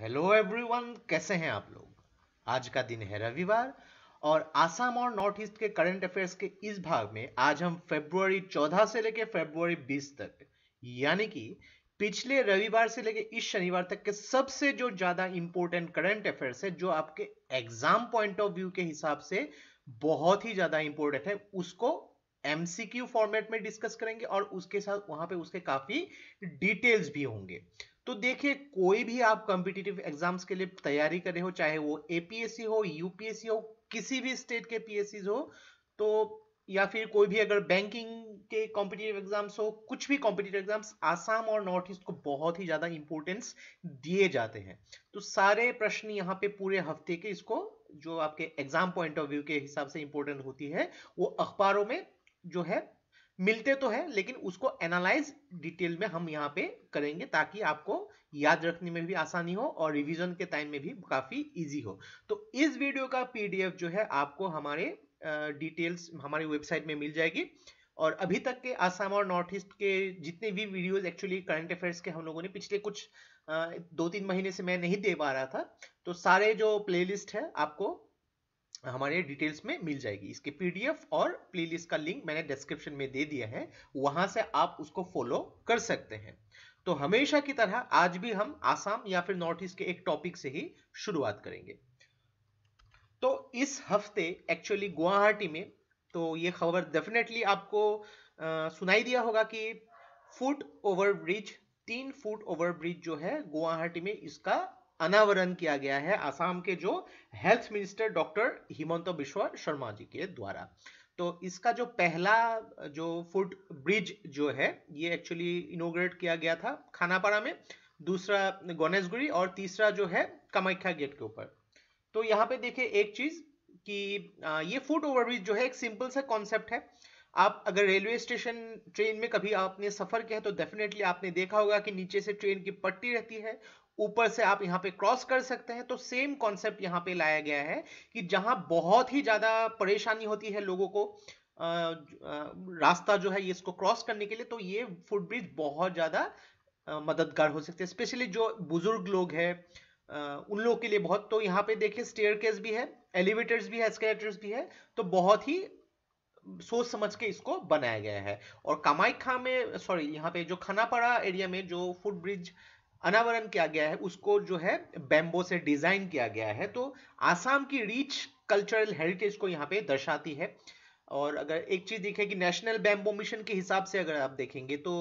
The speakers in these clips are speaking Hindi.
हेलो एवरीवन कैसे हैं आप लोग आज का दिन है रविवार और आसाम और नॉर्थ ईस्ट के करंट अफेयर्स के इस भाग में आज हम फेब्रुवरी 14 से लेकर फेब्रुवरी 20 तक यानी कि पिछले रविवार से लेकर इस शनिवार तक के सबसे जो ज्यादा इंपॉर्टेंट करंट अफेयर्स है जो आपके एग्जाम पॉइंट ऑफ व्यू के हिसाब से बहुत ही ज्यादा इंपॉर्टेंट है उसको एमसीक्यू फॉर्मेट में डिस्कस करेंगे और उसके साथ वहां पे उसके काफी डिटेल्स भी होंगे तो देखिए कोई भी आप कॉम्पिटिटिव एग्जाम्स के लिए तैयारी कर रहे हो चाहे वो एपीएससी हो यूपीएससी हो किसी भी स्टेट के पीएससी हो तो या फिर कोई भी अगर बैंकिंग के कॉम्पिटेटिव एग्जाम्स हो कुछ भी कॉम्पिटेटिव एग्जाम्स आसाम और नॉर्थ ईस्ट को बहुत ही ज़्यादा इंपॉर्टेंस दिए जाते हैं तो सारे प्रश्न यहाँ पे पूरे हफ्ते के इसको जो आपके एग्जाम पॉइंट ऑफ व्यू के हिसाब से इंपॉर्टेंट होती है वो अखबारों में जो है मिलते तो है लेकिन उसको एनालाइज डिटेल में हम यहाँ पे करेंगे ताकि आपको याद रखने में भी आसानी हो और रिवीजन के टाइम में भी काफ़ी इजी हो तो इस वीडियो का पीडीएफ जो है आपको हमारे डिटेल्स हमारी वेबसाइट में मिल जाएगी और अभी तक के आसाम और नॉर्थ ईस्ट के जितने भी वीडियोस एक्चुअली करंट अफेयर्स के हम लोगों ने पिछले कुछ दो तीन महीने से मैं नहीं दे पा रहा था तो सारे जो प्लेलिस्ट है आपको हमारे डिटेल्स में मिल जाएगी इसके पीडीएफ और प्लेलिस्ट का लिंक मैंने डिस्क्रिप्शन में दे दिया है वहां से आप उसको फॉलो कर सकते हैं तो हमेशा की तरह आज भी हम आसाम या फिर नॉर्थ ईस्ट के एक टॉपिक से ही शुरुआत करेंगे तो इस हफ्ते एक्चुअली गुवाहाटी में तो ये खबर डेफिनेटली आपको आ, सुनाई दिया होगा कि फुट ओवर ब्रिज तीन फुट ओवर ब्रिज जो है गुवाहाटी में इसका अनावरण किया गया है आसाम के जो हेल्थ मिनिस्टर डॉक्टर हिमंत विश्व शर्मा जी के द्वारा तो इसका जो पहला जो फुट ब्रिज जो है ये एक्चुअली इनोग्रेट किया गया था खानापाड़ा में दूसरा गणेशगुरी और तीसरा जो है कमाख्या गेट के ऊपर तो यहाँ पे देखिए एक चीज कि ये फुट ओवरब्रिज जो है एक सिंपल सा कॉन्सेप्ट है आप अगर रेलवे स्टेशन ट्रेन में कभी आपने सफर किया है तो डेफिनेटली आपने देखा होगा कि नीचे से ट्रेन की पट्टी रहती है ऊपर से आप यहाँ पे क्रॉस कर सकते हैं तो सेम कॉन्सेप्ट यहाँ पे लाया गया है कि जहाँ बहुत ही ज़्यादा परेशानी होती है लोगों को आ, रास्ता जो है ये इसको क्रॉस करने के लिए तो ये फुटब्रिज बहुत ज़्यादा मददगार हो सकते हैं स्पेशली जो बुजुर्ग लोग हैं उन लोगों के लिए बहुत तो यहाँ पे देखिए स्टेयर भी है एलिवेटर्स भी है एस्केलेटर्स भी है तो बहुत ही सोच समझ के इसको बनाया गया है और कामाख्या में सॉरी यहाँ पे जो खानापाड़ा एरिया में जो फुट ब्रिज अनावरण किया गया है उसको जो है बैम्बो से डिजाइन किया गया है तो आसाम की रिच कल्चरल हेरिटेज को यहाँ पे दर्शाती है और अगर एक चीज देखें कि नेशनल बैम्बो मिशन के हिसाब से अगर आप देखेंगे तो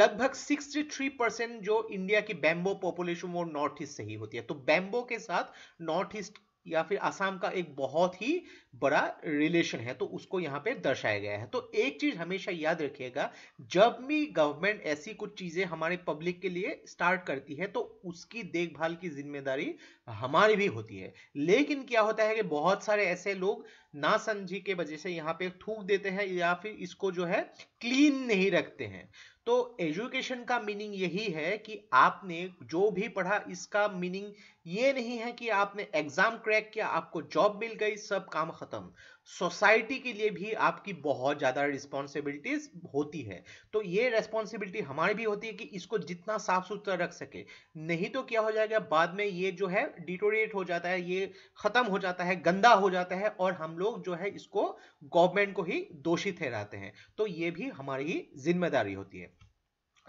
लगभग 63 परसेंट जो इंडिया की बैम्बो पॉपुलेशन वो नॉर्थ ईस्ट से ही होती है तो बैम्बो के साथ नॉर्थ ईस्ट या फिर आसाम का एक बहुत ही बड़ा रिलेशन है तो उसको यहाँ पे दर्शाया गया है तो एक चीज हमेशा याद रखिएगा जब भी गवर्नमेंट ऐसी कुछ चीजें हमारे पब्लिक के लिए स्टार्ट करती है तो उसकी देखभाल की जिम्मेदारी हमारी भी होती है लेकिन क्या होता है कि बहुत सारे ऐसे लोग ना समझी के वजह से यहाँ पे थूक देते हैं या फिर इसको जो है क्लीन नहीं रखते हैं तो एजुकेशन का मीनिंग यही है कि आपने जो भी पढ़ा इसका मीनिंग ये नहीं है कि आपने एग्जाम क्रैक किया आपको जॉब मिल गई सब काम खत्म खत्म सोसाइटी के लिए भी आपकी बहुत ज्यादा रिस्पॉन्सिबिलिटीज होती है तो ये रेस्पॉन्सिबिलिटी हमारी भी होती है कि इसको जितना साफ सुथरा रख सके नहीं तो क्या हो जाएगा बाद में ये जो है डिटोरिएट हो जाता है ये खत्म हो जाता है गंदा हो जाता है और हम लोग जो है इसको गवर्नमेंट को ही दोषी ठहराते हैं तो ये भी हमारी ही जिम्मेदारी होती है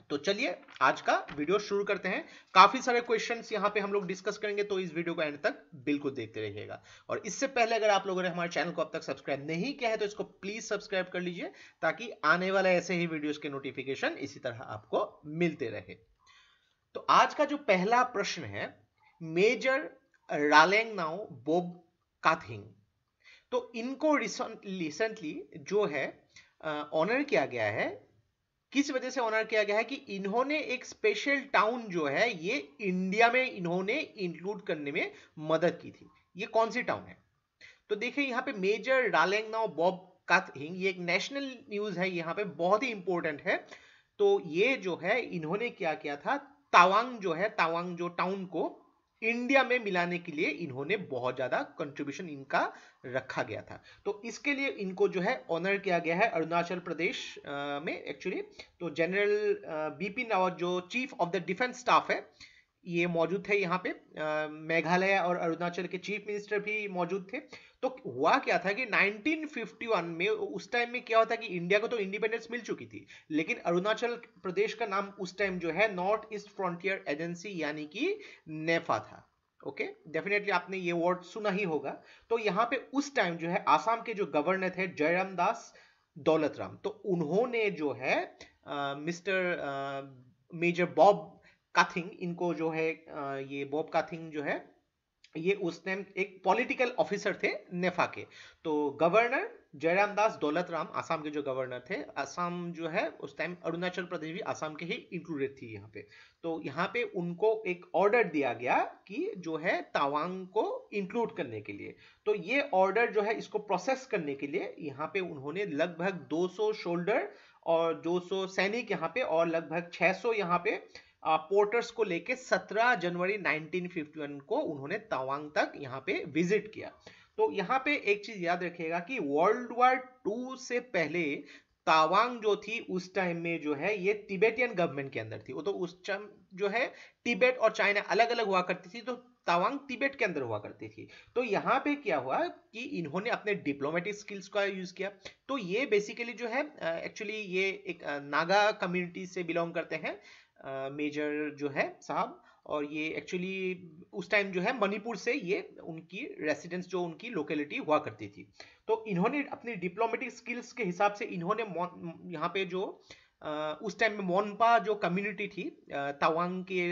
तो चलिए आज का वीडियो शुरू करते हैं काफी सारे क्वेश्चन यहाँ पे हम लोग डिस्कस करेंगे तो इस वीडियो को एंड तक बिल्कुल देखते रहिएगा और इससे पहले अगर आप लोगों ने हमारे चैनल को अब तक सब्सक्राइब नहीं किया है तो इसको प्लीज सब्सक्राइब कर लीजिए ताकि आने वाले ऐसे ही वीडियोज के नोटिफिकेशन इसी तरह आपको मिलते रहे तो आज का जो पहला प्रश्न है major Ralengnao Bob Khathing तो इनको रिसेंटली जो है ऑनर किया गया है किस वजह से ऑनर किया गया है कि इन्होंने एक स्पेशल टाउन जो है ये इंडिया में इन्होंने इंक्लूड करने में मदद की थी ये कौन सी टाउन है तो देखिए यहाँ पे major Ralengnao Bob Khathing ये एक नेशनल न्यूज है यहाँ पे बहुत ही इंपॉर्टेंट है तो ये जो है इन्होंने क्या किया था तावांग जो है तावांग जो टाउन को इंडिया में मिलाने के लिए इन्होंने बहुत ज्यादा कंट्रीब्यूशन इनका रखा गया था तो इसके लिए इनको जो है ऑनर किया गया है अरुणाचल प्रदेश में एक्चुअली तो जनरल बिपिन रावत जो chief of the defence staff है ये मौजूद थे यहाँ पे मेघालय और अरुणाचल के चीफ मिनिस्टर भी मौजूद थे तो हुआ क्या था कि 1951 में उस टाइम में क्या होता कि इंडिया को तो इंडिपेंडेंस मिल चुकी थी लेकिन अरुणाचल प्रदेश का नाम उस टाइम जो है नॉर्थ ईस्ट फ्रंटियर एजेंसी यानी कि नेफा था ओके okay? डेफिनेटली आपने ये वर्ड सुना ही होगा तो यहाँ पे उस टाइम जो है आसाम के जो गवर्नर थे जयराम दास दौलतराम तो उन्होंने जो है आ, मिस्टर मेजर बॉब काथिंग इनको जो है आ, ये बॉब काथिंग जो है ये उस टाइम एक पॉलिटिकल ऑफिसर थे नेफा के तो गवर्नर जयराम दास दौलत राम आसाम के जो गवर्नर थे आसाम जो है उस टाइम अरुणाचल प्रदेश भी आसाम के ही इंक्लूडेड थी यहाँ पे तो यहाँ पे उनको एक ऑर्डर दिया गया कि जो है तावांग को इंक्लूड करने के लिए तो ये ऑर्डर जो है इसको प्रोसेस करने के लिए यहाँ पे उन्होंने लगभग 200 शोल्डर और 200 सैनिक यहाँ पे और लगभग 600 सौ यहाँ पे पोर्टर्स को लेके 17 जनवरी 1951 को उन्होंने तवांग तक यहाँ पे विजिट किया तो यहाँ पे एक चीज याद रखिएगा कि वर्ल्ड वार टू से पहले तावांग जो थी उस टाइम में जो है ये तिबेटियन गवर्नमेंट के अंदर थी वो तो उस टाइम जो है तिबेट और चाइना अलग अलग हुआ करती थी तो तावांग तिबेट के अंदर हुआ करती थी तो यहाँ पे क्या हुआ कि इन्होंने अपने डिप्लोमेटिक स्किल्स का यूज किया तो ये बेसिकली जो है एक्चुअली ये एक नागा कम्युनिटी से बिलोंग करते हैं मेजर जो है साहब और ये एक्चुअली उस टाइम जो है मणिपुर से ये उनकी रेसिडेंस जो उनकी लोकेलिटी हुआ करती थी तो इन्होंने अपनी डिप्लोमेटिक स्किल्स के हिसाब से इन्होंने यहाँ पे जो उस टाइम में मोनपा जो कम्युनिटी थी तवांग के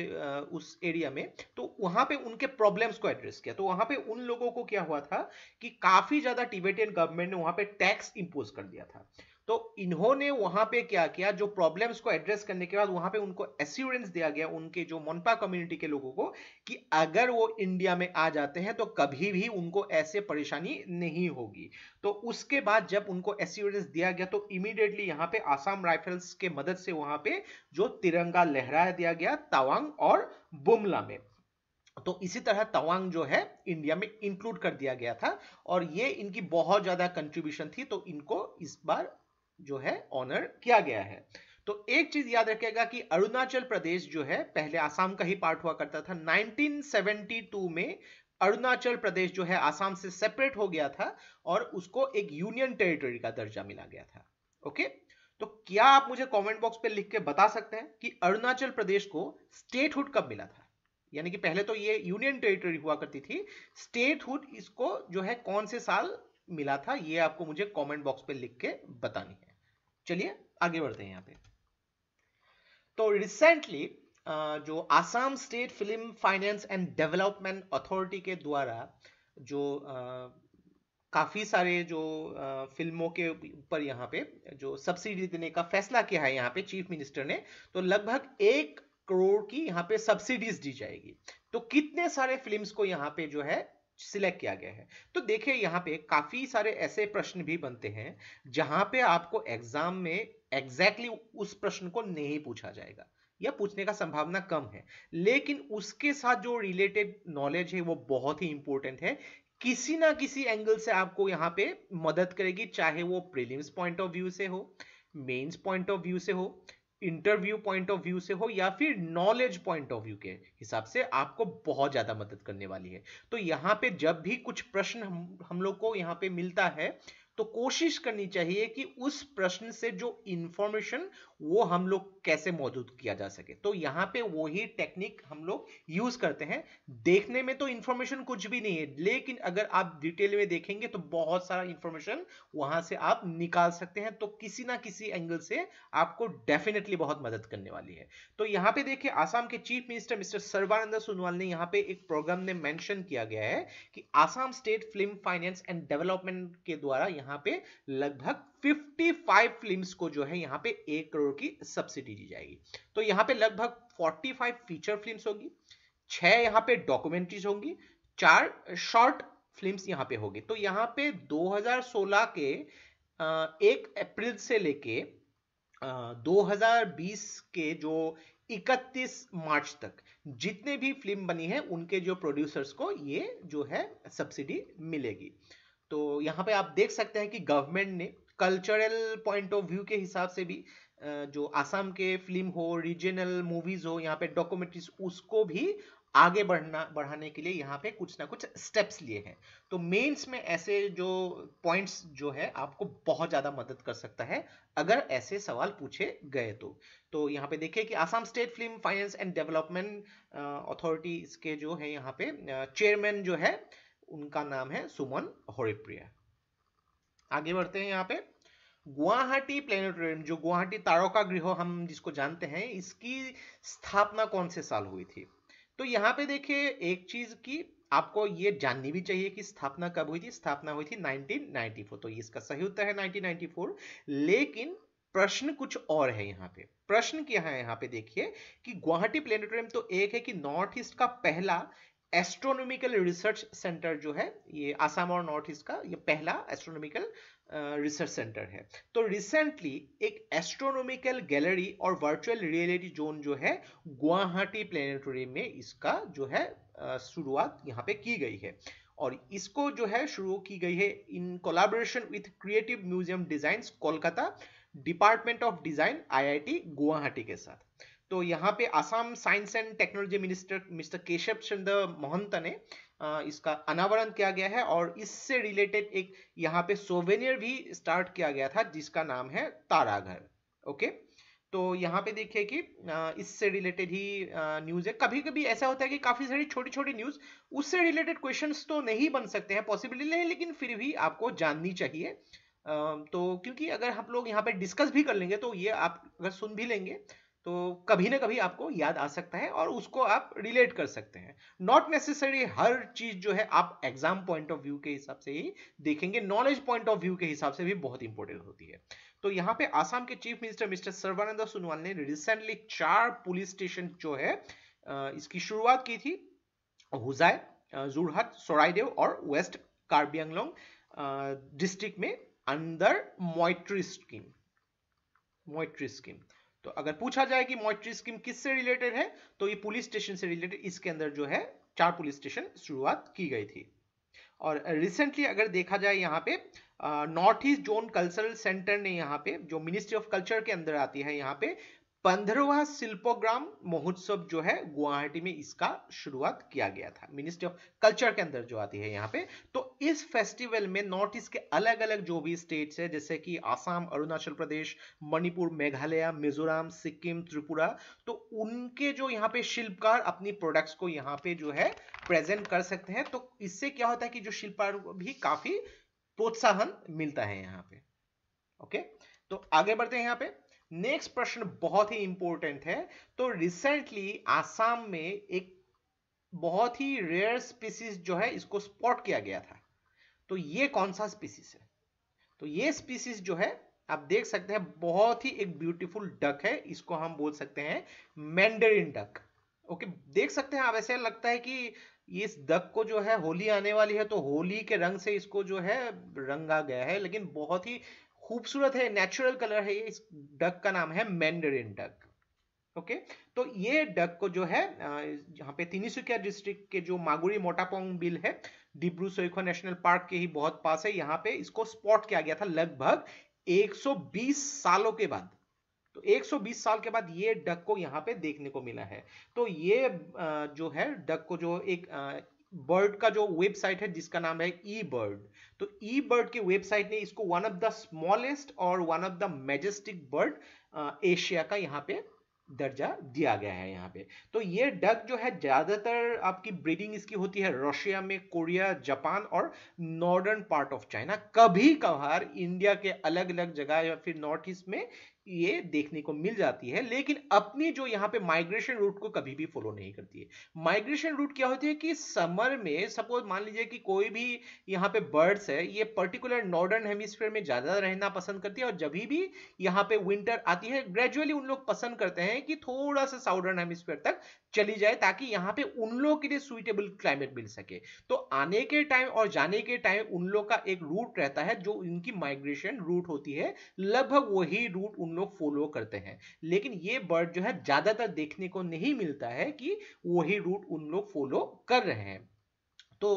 उस एरिया में तो वहाँ पे उनके प्रॉब्लम्स को एड्रेस किया तो वहाँ पे उन लोगों को क्या हुआ था कि काफ़ी ज़्यादा टिबेटियन गवर्नमेंट ने वहाँ पे टैक्स इम्पोज कर दिया था तो इन्होंने वहां पे क्या किया जो प्रॉब्लम्स को एड्रेस करने के बाद वहां पे उनको एश्योरेंस दिया गया उनके जो मोनपा कम्युनिटी के लोगों को कि अगर वो इंडिया में आ जाते हैं तो कभी भी उनको ऐसे परेशानी नहीं होगी तो उसके बाद जब उनको एस्योरेंस दिया गया तो इमीडिएटली यहाँ पे आसाम राइफल्स के मदद से वहां पे जो तिरंगा लहराया दिया गया तवांग और बुमला में तो इसी तरह तवांग जो है इंडिया में इंक्लूड कर दिया गया था और ये इनकी बहुत ज्यादा कंट्रीब्यूशन थी तो इनको इस बार जो है ऑनर किया गया है तो एक चीज याद रखेगा कि अरुणाचल प्रदेश जो है पहले आसाम का ही पार्ट हुआ करता था 1972 में अरुणाचल प्रदेश जो है आसाम से सेपरेट हो गया था और उसको एक यूनियन टेरिटरी का दर्जा मिला गया था ओके तो क्या आप मुझे कमेंट बॉक्स पे लिख के बता सकते हैं कि अरुणाचल प्रदेश को स्टेटहुड कब मिला था यानी कि पहले तो ये यूनियन टेरिटरी हुआ करती थी स्टेटहुड इसको जो है कौन से साल मिला था ये आपको मुझे कमेंट बॉक्स पे लिख के बतानी है चलिए आगे बढ़ते हैं यहाँ पे तो रिसेंटली जो Assam state film finance and development authority के द्वारा जो काफ़ी सारे जो फिल्मों के ऊपर यहाँ पे जो सब्सिडी देने का फैसला किया है यहाँ पे चीफ मिनिस्टर ने तो लगभग एक करोड़ की यहाँ पे सब्सिडीज दी जाएगी तो कितने सारे फिल्म्स को यहाँ पे जो है सिलेक्ट किया गया है तो देखिए यहाँ पे काफी सारे ऐसे प्रश्न भी बनते हैं जहां पे आपको एग्जाम में एग्जैक्टली exactly उस प्रश्न को नहीं पूछा जाएगा या पूछने का संभावना कम है लेकिन उसके साथ जो रिलेटेड नॉलेज है वो बहुत ही इंपॉर्टेंट है किसी ना किसी एंगल से आपको यहाँ पे मदद करेगी चाहे वो प्रीलिम्स पॉइंट ऑफ व्यू से हो मेंस पॉइंट ऑफ व्यू से हो इंटरव्यू पॉइंट ऑफ व्यू से हो या फिर नॉलेज पॉइंट ऑफ व्यू के हिसाब से आपको बहुत ज्यादा मदद करने वाली है तो यहाँ पे जब भी कुछ प्रश्न हम हम लोग को यहाँ पे मिलता है तो कोशिश करनी चाहिए कि उस प्रश्न से जो इंफॉर्मेशन वो हम लोग कैसे मौजूद किया जा सके तो यहाँ पे वही टेक्निक हम लोग यूज करते हैं देखने में तो इंफॉर्मेशन कुछ भी नहीं है लेकिन अगर आप डिटेल में देखेंगे तो बहुत सारा इंफॉर्मेशन वहां से आप निकाल सकते हैं तो किसी ना किसी एंगल से आपको डेफिनेटली बहुत मदद करने वाली है तो यहाँ पे देखिए आसाम के chief minister mister Sarbananda Sonowal ने यहाँ पे एक प्रोग्राम ने मैंशन किया गया है कि Assam state film finance and development के द्वारा यहाँ पे लगभग 55 फिल्म्स को जो है यहाँ पे एक करोड़ की सब्सिडी दी जाएगी तो यहाँ पे लगभग 45 फीचर फिल्म्स होगी छह यहाँ पे डॉक्यूमेंट्रीज होंगी चार शॉर्ट फिल्म्स यहाँ पे होगी तो यहाँ पे 2016 के एक अप्रैल से लेके 2020 के जो 31 मार्च तक जितने भी फिल्म बनी है उनके जो प्रोड्यूसर्स को ये जो है सब्सिडी मिलेगी तो यहाँ पे आप देख सकते हैं कि गवर्नमेंट ने कल्चरल पॉइंट ऑफ व्यू के हिसाब से भी जो आसाम के फिल्म हो रीजनल मूवीज हो यहाँ पे डॉक्यूमेंट्रीज उसको भी आगे बढ़ना बढ़ाने के लिए यहाँ पे कुछ ना कुछ स्टेप्स लिए हैं तो मेंस में ऐसे जो पॉइंट्स जो है आपको बहुत ज़्यादा मदद कर सकता है अगर ऐसे सवाल पूछे गए तो तो यहाँ पे देखिए कि Assam state film finance and development authority इसके जो है यहाँ पे चेयरमैन जो है उनका नाम है सुमन हरिप्रिया आगे बढ़ते हैं यहाँ पे गुवाहाटी प्लेनेटोरियम जो गुवाहाटी तारोका गृह हम जिसको जानते हैं इसकी स्थापना कौन से साल हुई थी तो यहाँ पे देखिए एक चीज की आपको ये जाननी भी चाहिए कि स्थापना कब हुई थी स्थापना हुई थी 1994 तो इसका सही उत्तर है 1994 लेकिन प्रश्न कुछ और है यहाँ पे प्रश्न क्या है यहाँ पे देखिए कि गुवाहाटी प्लेनेटोरियम तो एक है कि नॉर्थ ईस्ट का पहला एस्ट्रोनॉमिकल रिसर्च सेंटर जो है ये आसाम और नॉर्थ ईस्ट का ये पहला एस्ट्रोनॉमिकल रिसर्च सेंटर है तो रिसेंटली एक एस्ट्रोनॉमिकल गैलरी और वर्चुअल रियलिटी जोन जो है गुवाहाटी प्लेनेटोरियम में इसका जो है शुरुआत यहाँ पे की गई है और इसको जो है शुरू की गई है in collaboration with creative museum design Kolkata department of design टी गुवाहाटी के साथ तो यहाँ पे Assam science and technology minister mister Keshab Chandra Mahanta ने इसका अनावरण किया गया है और इससे रिलेटेड एक यहाँ पे सोवेनियर भी स्टार्ट किया गया था जिसका नाम है ताराघर ओके तो यहाँ पे देखिए कि इससे रिलेटेड ही न्यूज़ है कभी कभी ऐसा होता है कि काफ़ी सारी छोटी छोटी न्यूज़ उससे रिलेटेड क्वेश्चन तो नहीं बन सकते हैं पॉसिबिलिटी है लेकिन फिर भी आपको जाननी चाहिए तो क्योंकि अगर हम लोग यहाँ पे डिस्कस भी कर लेंगे तो ये आप अगर सुन भी लेंगे तो कभी ना कभी आपको याद आ सकता है और उसको आप रिलेट कर सकते हैं नॉट नेसेसरी हर चीज जो है आप एग्जाम पॉइंट ऑफ व्यू के हिसाब से ही देखेंगे नॉलेज पॉइंट ऑफ व्यू के हिसाब से भी बहुत इंपॉर्टेंट होती है तो यहाँ पे आसाम के chief minister mister Sarbananda Sonowal ने रिसेंटली चार पुलिस स्टेशन जो है इसकी शुरुआत की थी हुजाय जोरहट सोराईदेव और वेस्ट कार्बियांगलोंग डिस्ट्रिक्ट में अंदर मोइट्री स्कीम मोइट्री स्कीम तो अगर पूछा जाए कि मॉइट्री स्कीम किससे रिलेटेड है तो ये पुलिस स्टेशन से रिलेटेड इसके अंदर जो है चार पुलिस स्टेशन शुरुआत की गई थी और रिसेंटली अगर देखा जाए यहाँ पे north east zone cultural centre ने यहाँ पे जो मिनिस्ट्री ऑफ कल्चर के अंदर आती है यहाँ पे पंद्रहवा शिल्पोग्राम महोत्सव जो है गुवाहाटी में इसका शुरुआत किया गया था मिनिस्ट्री ऑफ कल्चर के अंदर जो आती है यहाँ पे तो इस फेस्टिवल में नॉर्थ ईस्ट के अलग अलग जो भी स्टेट्स है जैसे कि आसाम अरुणाचल प्रदेश मणिपुर मेघालय मिजोरम सिक्किम त्रिपुरा तो उनके जो यहाँ पे शिल्पकार अपनी प्रोडक्ट्स को यहाँ पे जो है प्रेजेंट कर सकते हैं तो इससे क्या होता है कि जो शिल्पकार भी काफी प्रोत्साहन मिलता है यहाँ पे ओके तो आगे बढ़ते हैं यहाँ पे नेक्स्ट प्रश्न बहुत ही इंपॉर्टेंट है तो रिसेंटली आसाम में एक बहुत ही रेयर स्पीसीज जो है इसको स्पॉट किया गया था तो ये कौन सा स्पीसीज है तो ये स्पीसीज जो है आप देख सकते हैं बहुत ही एक ब्यूटीफुल डक है इसको हम बोल सकते हैं मैंडरिन डक ओके देख सकते हैं आप ऐसे लगता है कि इस डक को जो है होली आने वाली है तो होली के रंग से इसको जो है रंगा गया है लेकिन बहुत ही खूबसूरत है नेचुरल कलर है ये इस डक का नाम है मैंडरिन डक ओके तो ये डक को जो है यहाँ पे तिनिसुकिया डिस्ट्रिक्ट के जो मागुरी मोटापोंग बिल है डिब्रू सोइखो नेशनल पार्क के ही बहुत पास है यहाँ पे इसको स्पॉट किया गया था लगभग 120 सालों के बाद तो 120 साल के बाद ये डक को यहाँ पे देखने को मिला है तो ये जो है डक को जो एक बर्ड का जो वेबसाइट है जिसका नाम है ई बर्ड तो ई बर्ड के वेबसाइट ने इसको वन ऑफ द स्मॉलेस्ट और one of the majestic bird Asia का यहाँ पे दर्जा दिया गया है यहाँ पे तो ये डक जो है ज़्यादातर आपकी ब्रीडिंग इसकी होती है रशिया में कोरिया जापान और नॉर्दर्न पार्ट ऑफ चाइना कभी कभार इंडिया के अलग अलग जगह या फिर नॉर्थ ईस्ट में ये देखने को मिल जाती है लेकिन अपनी जो यहाँ पे माइग्रेशन रूट को कभी भी फॉलो नहीं करती है माइग्रेशन रूट क्या होती है कि समर में सपोज मान लीजिए कि कोई भी यहाँ पे बर्ड्स है ये पर्टिकुलर नॉर्दर्न हेमिस्फेयर में ज़्यादा रहना पसंद करती है और जब भी यहाँ पे विंटर आती है ग्रेजुअली उन लोग पसंद करते हैं कि थोड़ा सा साउदर्न हेमिस्फेयर तक चली जाए ताकि यहाँ पे उन लोग के लिए सुइटेबल क्लाइमेट मिल सके तो आने के टाइम और जाने के टाइम उन लोग का एक रूट रहता है जो उनकी माइग्रेशन रूट होती है लगभग वही रूट उन लोग फॉलो करते हैं लेकिन ये बर्ड जो है ज़्यादातर देखने को नहीं मिलता है कि वही रूट उन लोग फॉलो कर रहे हैं तो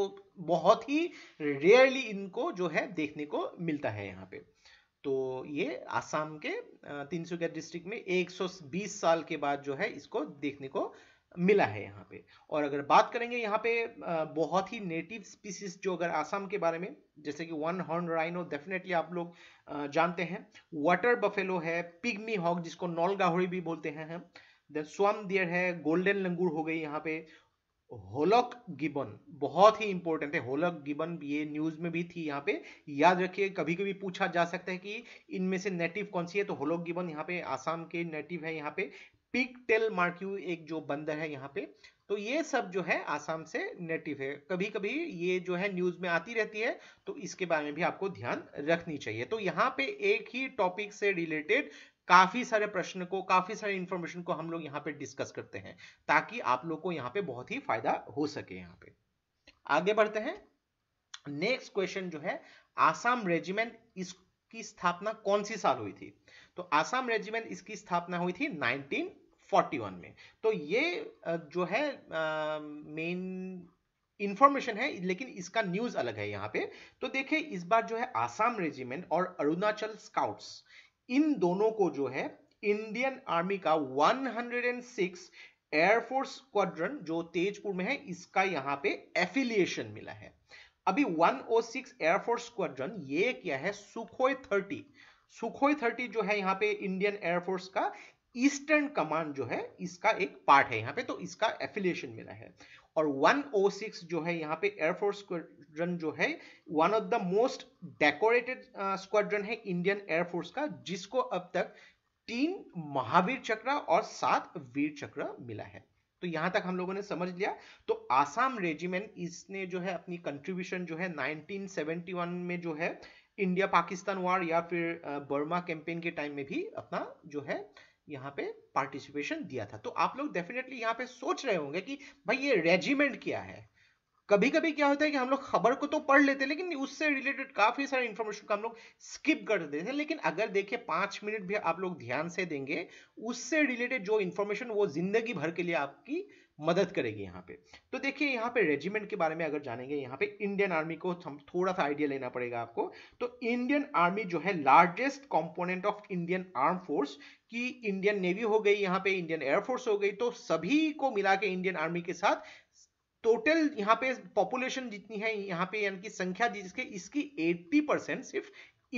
बहुत ही रेयरली इनको जो है देखने को मिलता है यहाँ पे तो ये आसाम के तिनसुकिया डिस्ट्रिक्ट में 120 साल के बाद जो है इसको देखने को मिला है यहाँ पे और अगर बात करेंगे यहाँ पे बहुत ही नेटिव स्पीसीज जो अगर आसाम के बारे में जैसे कि वन हॉर्न राइनो डेफिनेटली आप लोग जानते हैं वाटर बफेलो है पिगमी हॉक जिसको नॉल गाहुड़ी भी बोलते हैं हम देन स्वम दियर है गोल्डन लंगूर हो गई यहाँ पे होलक गिबन बहुत ही इंपॉर्टेंट है होलक गिबन ये न्यूज में भी थी यहाँ पे याद रखिए कभी कभी पूछा जा सकता है कि इनमें से नेटिव कौन सी है तो होलक गिबन यहाँ पे आसाम के नेटिव है यहाँ पे पीक टेल मार्क्यू एक जो बंदर है यहाँ पे तो ये सब जो है आसाम से नेटिव है कभी कभी ये जो है न्यूज में आती रहती है तो इसके बारे में भी आपको ध्यान रखनी चाहिए तो यहाँ पे एक ही टॉपिक से रिलेटेड काफी सारे प्रश्न को काफी सारे इंफॉर्मेशन को हम लोग यहाँ पे डिस्कस करते हैं ताकि आप लोग को यहाँ पे बहुत ही फायदा हो सके यहाँ पे आगे बढ़ते हैं नेक्स्ट क्वेश्चन जो है आसाम रेजिमेंट इसकी स्थापना कौन सी साल हुई थी तो आसाम रेजिमेंट इसकी स्थापना हुई थी 1941 में तो ये जो है मेन इंफॉर्मेशन है लेकिन इसका न्यूज अलग है यहाँ पे तो देखिए इस बार जो है आसाम रेजिमेंट और अरुणाचल स्काउट्स इन दोनों को जो है इंडियन आर्मी का 106 एयरफोर्स स्क्वाड्रन जो तेजपुर में है इसका यहाँ पे एफिलिएशन मिला है अभी 106 एयरफोर्स स्क्वाड्रन ये क्या है सुखोई 30 सुखोई थर्टी जो है यहाँ पे इंडियन एयरफोर्स का ईस्टर्न कमांड जो है इसका एक पार्ट है यहाँ पे तो इसका एफिलिएशन मिला है और 106 जो है यहाँ पे एयरफोर्स स्क्वाड्रन जो है one of the most decorated squadron है इंडियन एयरफोर्स का जिसको अब तक तीन महावीर चक्र और सात वीर चक्र मिला है तो यहां तक हम लोगों ने समझ लिया तो आसाम रेजिमेंट इसने जो है अपनी कंट्रीब्यूशन जो है 1971 में जो है इंडिया पाकिस्तान वार या फिर बर्मा कैंपेन के टाइम में भी अपना जो है यहाँ पे पार्टिसिपेशन दिया था तो आप लोग डेफिनेटली यहाँ पे सोच रहे होंगे कि भाई ये रेजिमेंट क्या है कभी कभी क्या होता है कि हम लोग खबर को तो पढ़ लेते हैं लेकिन उससे रिलेटेड काफी सारे इन्फॉर्मेशन को हम लोग स्किप कर देते हैं लेकिन अगर देखिए पांच मिनट भी आप लोग ध्यान से देंगे उससे रिलेटेड जो इन्फॉर्मेशन वो जिंदगी भर के लिए आपकी मदद करेगी यहाँ पे तो देखिए यहाँ पे रेजिमेंट के बारे में अगर जानेंगे यहाँ पे इंडियन आर्मी को थोड़ा सा आइडिया लेना पड़ेगा आपको तो इंडियन आर्मी जो है largest component of Indian arm force की इंडियन नेवी हो गई यहाँ पे इंडियन एयरफोर्स हो गई तो सभी को मिला के इंडियन आर्मी के साथ टोटल यहाँ पे पॉपुलेशन जितनी है यहाँ पे यानी कि संख्या जिसके इसकी एट्टी सिर्फ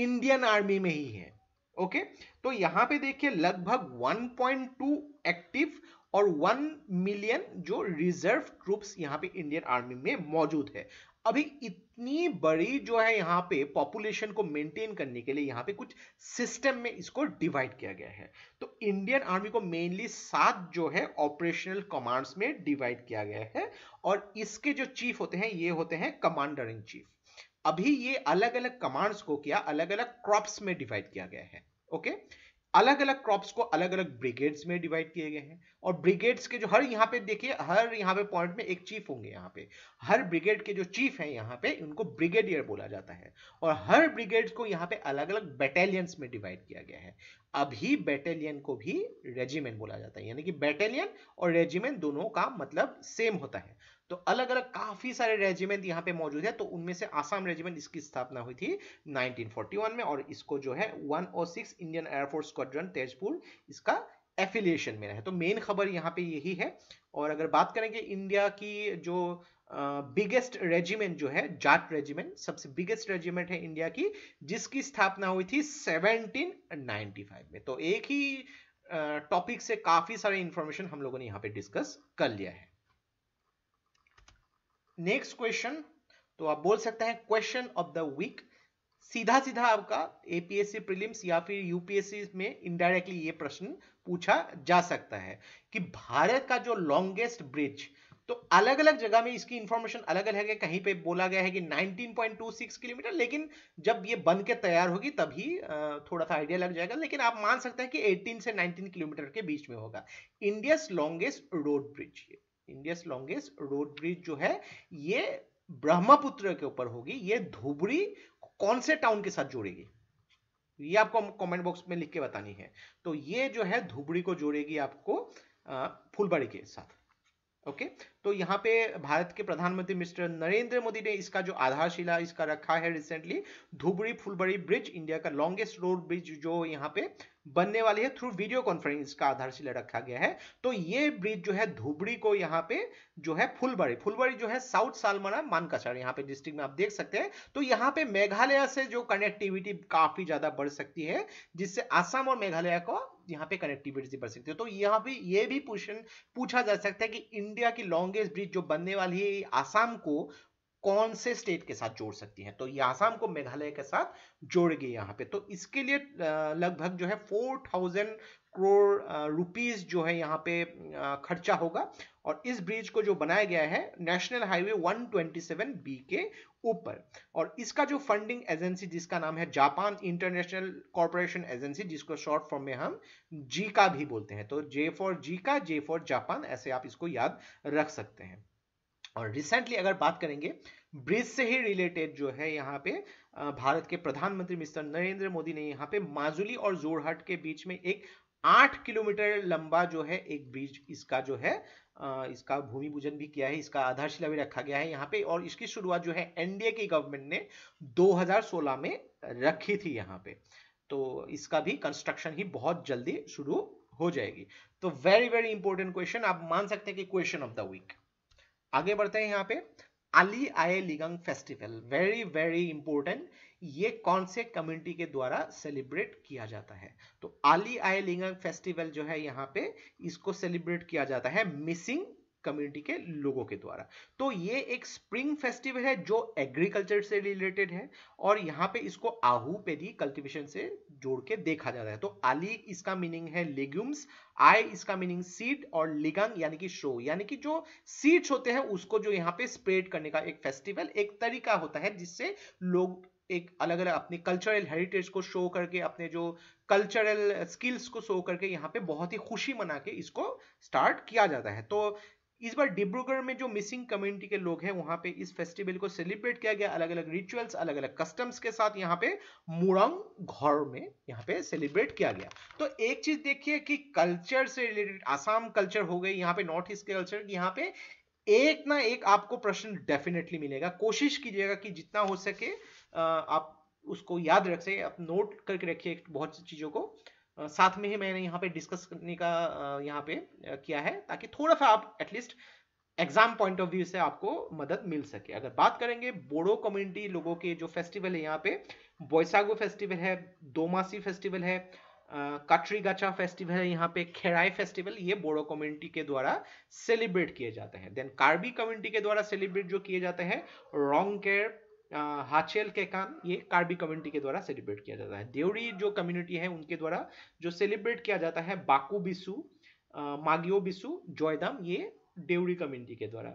इंडियन आर्मी में ही है ओके okay? तो यहां पे देखिए लगभग 1.2 एक्टिव और वन मिलियन जो रिजर्व ट्रूप्स यहाँ पे इंडियन आर्मी में मौजूद है अभी इतनी बड़ी जो है यहाँ पे पॉपुलेशन को मेंटेन करने के लिए यहाँ पे कुछ सिस्टम में इसको डिवाइड किया गया है तो इंडियन आर्मी को मेनली सात जो है ऑपरेशनल कमांड्स में डिवाइड किया गया है और इसके जो चीफ होते हैं ये होते हैं कमांडर इन चीफ अभी ये अलग अलग कमांड्स को क्या अलग अलग क्रॉप्स में डिवाइड किया गया है ओके okay? अलग अलग क्रॉप्स को अलग अलग ब्रिगेड्स में डिवाइड किए गए हैं और ब्रिगेड्स के जो हर यहाँ पे देखिए हर यहाँ पे पॉइंट में एक चीफ होंगे यहाँ पे हर ब्रिगेड के जो चीफ हैं यहाँ पे उनको ब्रिगेडियर बोला जाता है और हर ब्रिगेड्स को यहाँ पे अलग अलग बैटेलियंस में डिवाइड किया गया है अभी बैटेलियन को भी रेजिमेंट बोला जाता है यानी कि बैटालियन और रेजिमेंट दोनों का मतलब सेम होता है तो अलग अलग काफी सारे रेजिमेंट यहाँ पे मौजूद है तो उनमें से आसाम रेजिमेंट इसकी स्थापना हुई थी 1941 में और इसको जो है 106 इंडियन एयरफोर्स स्क्वाड्रन तेजपुर इसका एफिलिएशन में है तो मेन खबर यहाँ पे यही है और अगर बात करेंगे इंडिया की जो बिगेस्ट uh, रेजिमेंट जो है जाट रेजिमेंट सबसे बिगेस्ट रेजिमेंट है इंडिया की जिसकी स्थापना हुई थी 1795 में तो एक ही टॉपिक uh, से काफी सारे इंफॉर्मेशन हम लोगों ने यहाँ पे डिस्कस कर लिया है नेक्स्ट क्वेश्चन तो आप बोल सकते हैं क्वेश्चन ऑफ द वीक सीधा सीधा आपका एपीएससी प्रीलिम्स या फिर यूपीएससी में इनडायरेक्टली ये प्रश्न पूछा जा सकता है कि भारत का जो लॉन्गेस्ट ब्रिज तो अलग अलग जगह में इसकी इंफॉर्मेशन अलग अलग है कहीं पे बोला गया है कि 19.26 किलोमीटर लेकिन जब ये बन के तैयार होगी तभी थोड़ा सा आइडिया लग जाएगा लेकिन आप मान सकते हैं कि 18 से 19 किलोमीटर के बीच में होगा इंडिया लॉन्गेस्ट रोड ब्रिज ये इंडियस लॉन्गेस्ट रोड ब्रिज जो है ये ब्रह्मपुत्र के ऊपर होगी ये धुबरी कौन से टाउन के साथ जोड़ेगी ये आपको कमेंट बॉक्स में लिख के बतानी है तो ये जो है धुबरी को जोड़ेगी आपको फुलबाड़ी के साथ ओके तो यहाँ पे भारत के प्रधानमंत्री मिस्टर नरेंद्र मोदी ने इसका जो आधारशिला इसका रखा है recently Dhubri Phulbari bridge India का लॉन्गेस्ट रोड ब्रिज जो यहाँ पे बनने वाली है थ्रू वीडियो कॉन्फ्रेंस का आधारशिला रखा गया है तो ये ब्रिज जो है धुबड़ी को यहाँ पे जो है फुलबड़ी फुलबड़ी जो है साउथ सालमाना मानकासर यहाँ पे डिस्ट्रिक्ट में आप देख सकते हैं तो यहाँ पे मेघालय से जो कनेक्टिविटी काफी ज्यादा बढ़ सकती है जिससे आसाम और मेघालय को यहाँ पे कनेक्टिविटी बढ़ सकती है तो यहाँ पे ये भी क्वेश्चन पूछा जा सकता है कि इंडिया की लॉन्ग लॉन्गेस्ट ब्रिज जो बनने वाली है आसाम को कौन से स्टेट के साथ जोड़ सकती है तो ये आसाम को मेघालय के साथ गई यहाँ पे तो इसके लिए लगभग जो है फोर थाउजेंड करोड़ रुपीस जो है यहाँ पे खर्चा होगा और इस ब्रिज को जो बनाया गया है नेशनल हाईवे 127 बी के ऊपर और इसका जो फंडिंग एजेंसी जिसका नाम है जापान इंटरनेशनल कॉरपोरेशन एजेंसी जिसको शॉर्ट फॉर्म में हम जी का भी बोलते हैं तो जे फॉर जी का जे फॉर जापान ऐसे आप इसको याद रख सकते हैं और रिसेंटली अगर बात करेंगे ब्रिज से ही रिलेटेड जो है यहाँ पे भारत के प्रधानमंत्री मिस्टर नरेंद्र मोदी ने यहाँ पे माजुली और जोरहट के बीच में एक आठ किलोमीटर लंबा जो है एक ब्रिज इसका जो है इसका भूमि पूजन भी किया है इसका आधारशिला भी रखा गया है यहाँ पे और इसकी शुरुआत जो है एनडीए की गवर्नमेंट ने 2016 में रखी थी यहाँ पे तो इसका भी कंस्ट्रक्शन ही बहुत जल्दी शुरू हो जाएगी तो वेरी वेरी इंपॉर्टेंट क्वेश्चन आप मान सकते हैं कि क्वेश्चन ऑफ द वीक आगे बढ़ते हैं यहाँ पे Ali Aye Ligang festival very very important ये कौन से कम्युनिटी के द्वारा सेलिब्रेट किया जाता है तो आली आए लिंग फेस्टिवल जो है यहाँ पे इसको सेलिब्रेट किया जाता है मिसिंग कम्युनिटी के लोगों के द्वारा तो ये एक स्प्रिंग फेस्टिवल है जो एग्रीकल्चर से रिलेटेड है और यहाँ पे इसको आहू पे कल्टिवेशन से जोड़ के देखा जाता है तो आली इसका मीनिंग है लेग्यूम्स आय इसका मीनिंग सीड और लिगंग यानी कि शो यानी कि जो सीड्स होते हैं उसको जो यहाँ पे स्प्रेड करने का एक फेस्टिवल एक तरीका होता है जिससे लोग एक अलग अलग अपने कल्चरल हेरिटेज को शो करके अपने जो कल्चरल स्किल्स को शो करके यहाँ पे बहुत ही खुशी मना के इसको स्टार्ट किया जाता है तो इस बार डिब्रूगढ़ में जो मिसिंग कम्युनिटी के लोग हैं वहां पे इस फेस्टिवल को सेलिब्रेट किया गया अलग अलग रिचुअल्स अलग अलग कस्टम्स के साथ यहाँ पे मुरंग घर में यहाँ पे सेलिब्रेट किया गया तो एक चीज देखिए कि कल्चर से रिलेटेड आसाम कल्चर हो गई यहाँ पे नॉर्थ ईस्ट के कल्चर यहाँ पे एक ना एक आपको प्रश्न डेफिनेटली मिलेगा कोशिश कीजिएगा कि जितना हो सके आप उसको याद रख सके आप नोट करके रखिए बहुत सी चीजों को साथ में ही मैंने यहाँ पे डिस्कस करने का यहाँ पे किया है ताकि थोड़ा सा आप at least exam point of view से आपको मदद मिल सके अगर बात करेंगे बोडो कम्युनिटी लोगों के जो फेस्टिवल है यहाँ पे बोसागो फेस्टिवल है दोमासी फेस्टिवल है कटरी गाचा फेस्टिवल है यहाँ पे खेड़ाई फेस्टिवल ये बोडो कम्युनिटी के द्वारा सेलिब्रेट किए जाते हैं देन कार्बी कम्युनिटी के द्वारा सेलिब्रेट जो किए जाते हैं रोंग केयर हाचेल के काम ये कार्बी कम्युनिटी के द्वारा सेलिब्रेट किया जाता है देवरी जो कम्युनिटी है उनके द्वारा जो सेलिब्रेट किया जाता है बाकू बिसु मागियो बिसु जॉयदाम ये देवरी कम्युनिटी के द्वारा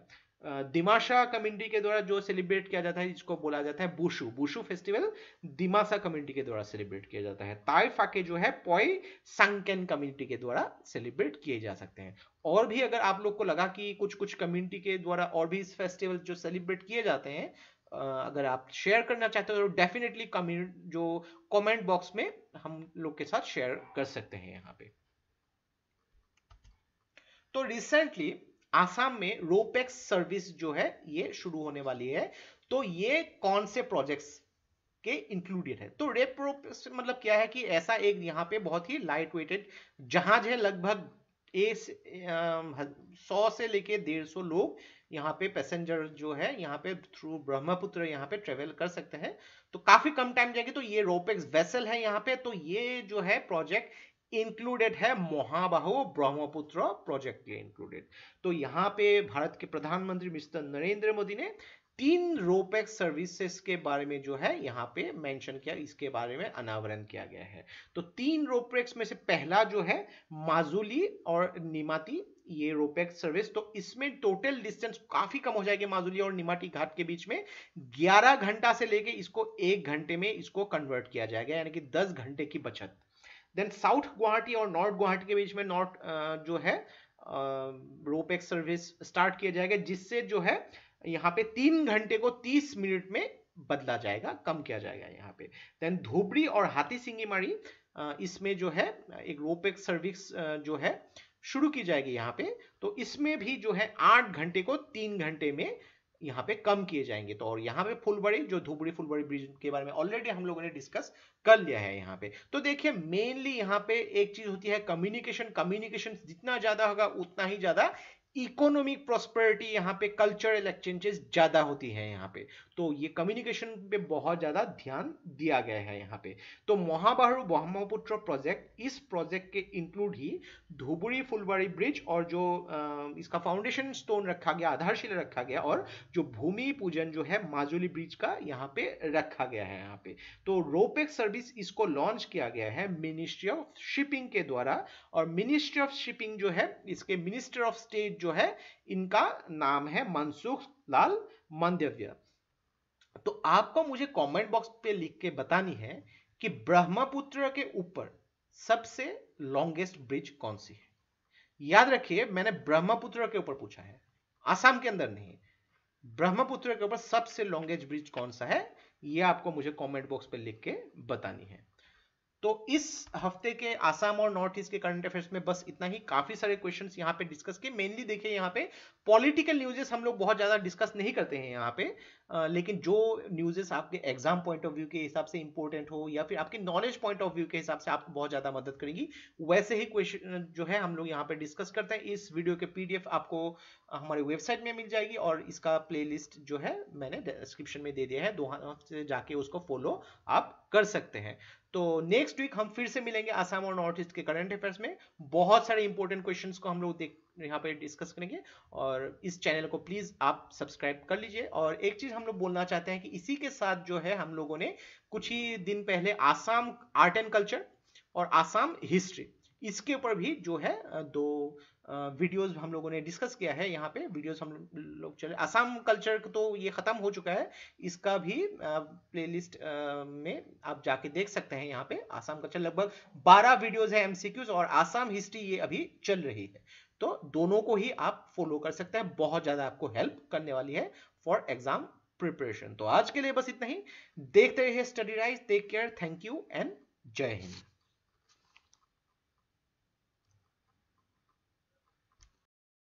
दिमाशा कम्युनिटी के द्वारा जो सेलिब्रेट किया जाता है जिसको बोला जाता है बुशु बुशु फेस्टिवल दिमाशा कम्युनिटी के द्वारा सेलिब्रेट किया जाता है ताइफा के जो है पॉय संकेन कम्युनिटी के द्वारा सेलिब्रेट किए जा सकते हैं और भी अगर आप लोग को लगा कि कुछ कुछ कम्युनिटी के द्वारा और भी इस फेस्टिवल जो सेलिब्रेट किए जाते हैं अगर आप शेयर करना चाहते हो तो डेफिनेटली कमेंट जो कमेंट बॉक्स में हम लोग के साथ शेयर कर सकते हैं यहाँ पे तो रिसेंटली आसाम में रोपेक्स सर्विस जो है ये शुरू होने वाली है तो ये कौन से प्रोजेक्ट्स के इंक्लूडेड है तो रेप्रो मतलब क्या है कि ऐसा एक यहाँ पे बहुत ही लाइट वेटेड जहाज है लगभग सौ से लेके डेढ़ सौ लोग यहाँ पे पैसेंजर जो है यहाँ पे थ्रू ब्रह्मपुत्र यहाँ पे ट्रेवल कर सकते हैं तो काफी कम टाइम जाएगी तो ये रोपेक्स वेसल है यहाँ पे तो ये जो है प्रोजेक्ट इंक्लूडेड है मोहाबाहु ब्रह्मपुत्र प्रोजेक्ट ये इंक्लूडेड तो यहाँ पे भारत के प्रधानमंत्री मिस्टर नरेंद्र मोदी ने तीन रोपेक्स सर्विसेस के बारे में जो है यहाँ पे मेंशन किया इसके बारे में अनावरण किया गया है तो तीन रोपेक्स में से पहला जो है माजुली और निमाती ये रोपेक्स सर्विस तो इसमें टोटल डिस्टेंस काफी कम हो जाएगी माजुली और निमाटी घाट के बीच में 11 घंटा से लेके इसको एक घंटे में इसको कन्वर्ट किया जाएगा यानी कि 10 घंटे की बचत देन साउथ गुवाहाटी और नॉर्थ गुवाहाटी के बीच में नॉर्थ जो है रोपेक्स सर्विस स्टार्ट किया जाएगा जिससे जो है यहाँ पे तीन घंटे को तीस मिनट में बदला जाएगा कम किया जाएगा यहाँ पे देन धोबड़ी और हाथी सिंगीमारी इसमें जो है एक रोपेक्स सर्विस जो है शुरू की जाएगी यहाँ पे तो इसमें भी जो है आठ घंटे को तीन घंटे में यहाँ पे कम किए जाएंगे तो और यहाँ पे फुलबड़ी जो धुबड़ी फुलबड़ी ब्रिज के बारे में ऑलरेडी हम लोगों ने डिस्कस कर लिया है यहाँ पे तो देखिए मेनली यहाँ पे एक चीज होती है कम्युनिकेशन कम्युनिकेशन जितना ज्यादा होगा उतना ही ज्यादा इकोनॉमिक प्रोस्पेरिटी यहाँ पे कल्चरल एक्सचेंजेस ज्यादा होती है यहाँ पे तो ये कम्युनिकेशन पे बहुत ज़्यादा ध्यान दिया गया है यहाँ पे तो महाबाहु ब्रह्मपुत्र प्रोजेक्ट इस प्रोजेक्ट के इंक्लूड ही धुबुरी फुलबाड़ी ब्रिज और जो आ, इसका फाउंडेशन स्टोन रखा गया आधारशिला रखा गया और जो भूमि पूजन जो है माजुली ब्रिज का यहाँ पे रखा गया है यहाँ पे तो रोपेक सर्विस इसको लॉन्च किया गया है मिनिस्ट्री ऑफ शिपिंग के द्वारा और मिनिस्ट्री ऑफ शिपिंग जो है इसके मिनिस्टर ऑफ स्टेट जो है इनका नाम है मनसुख लाल मंदव्य तो आपको मुझे कमेंट बॉक्स पे लिख के बतानी है कि ब्रह्मपुत्र के ऊपर सबसे लॉन्गेस्ट ब्रिज कौन सी है याद रखिए मैंने ब्रह्मपुत्र के ऊपर पूछा है आसाम के अंदर नहीं ब्रह्मपुत्र के ऊपर सबसे लॉन्गेस्ट ब्रिज कौन सा है यह आपको मुझे कमेंट बॉक्स पे लिख के बतानी है तो इस हफ्ते के आसाम और नॉर्थ ईस्ट के करंट अफेयर्स में बस इतना ही काफी सारे क्वेश्चंस यहाँ पे डिस्कस किए मेनली देखिए यहाँ पे पॉलिटिकल न्यूजेस हम लोग बहुत ज़्यादा डिस्कस नहीं करते हैं यहाँ पे आ, लेकिन जो न्यूजेस आपके एग्जाम पॉइंट ऑफ व्यू के हिसाब से इंपॉर्टेंट हो या फिर आपके नॉलेज पॉइंट ऑफ व्यू के हिसाब से आपको बहुत ज़्यादा मदद करेगी वैसे ही क्वेश्चन जो है हम लोग यहाँ पे डिस्कस करते हैं इस वीडियो के पीडीएफ आपको हमारी वेबसाइट में मिल जाएगी और इसका प्ले जो है मैंने डिस्क्रिप्शन में दे दिया है दो से जाके उसको फॉलो आप कर सकते हैं तो नेक्स्ट वीक हम फिर से मिलेंगे आसाम और नॉर्थ ईस्ट के करंट अफेयर्स में बहुत सारे इंपॉर्टेंट क्वेश्चंस को हम लोग देख यहाँ पे डिस्कस करेंगे और इस चैनल को प्लीज़ आप सब्सक्राइब कर लीजिए और एक चीज़ हम लोग बोलना चाहते हैं कि इसी के साथ जो है हम लोगों ने कुछ ही दिन पहले आसाम आर्ट एंड कल्चर और आसाम हिस्ट्री इसके ऊपर भी जो है दो वीडियोस हम लोगों ने डिस्कस किया है यहाँ पे वीडियोस हम लोग चले आसाम कल्चर तो ये ख़त्म हो चुका है इसका भी प्लेलिस्ट में आप जाके देख सकते हैं यहाँ पे आसाम कल्चर लगभग 12 वीडियोस है एमसीक्यूज और आसाम हिस्ट्री ये अभी चल रही है तो दोनों को ही आप फॉलो कर सकते हैं बहुत ज्यादा आपको हेल्प करने वाली है फॉर एग्जाम प्रिपरेशन तो आज के लिए बस इतना ही देखते रहिए study rise take care thank you and जय हिंद